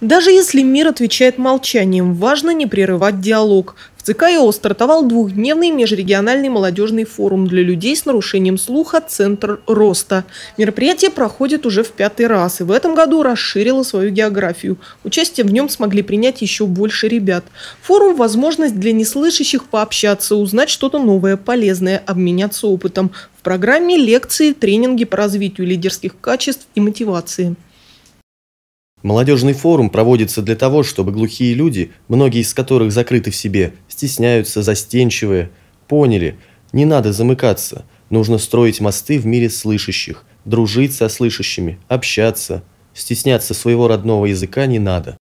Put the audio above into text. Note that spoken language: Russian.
Даже если мир отвечает молчанием, важно не прерывать диалог. В ЦКО стартовал двухдневный межрегиональный молодежный форум для людей с нарушением слуха «Центр роста». Мероприятие проходит уже в пятый раз и в этом году расширило свою географию. Участие в нем смогли принять еще больше ребят. Форум – возможность для неслышащих пообщаться, узнать что-то новое, полезное, обменяться опытом. В программе лекции, тренинги по развитию лидерских качеств и мотивации. Молодежный форум проводится для того, чтобы глухие люди, многие из которых закрыты в себе, стесняются, застенчивые, поняли, не надо замыкаться, нужно строить мосты в мире слышащих, дружить со слышащими, общаться. Стесняться своего родного языка не надо.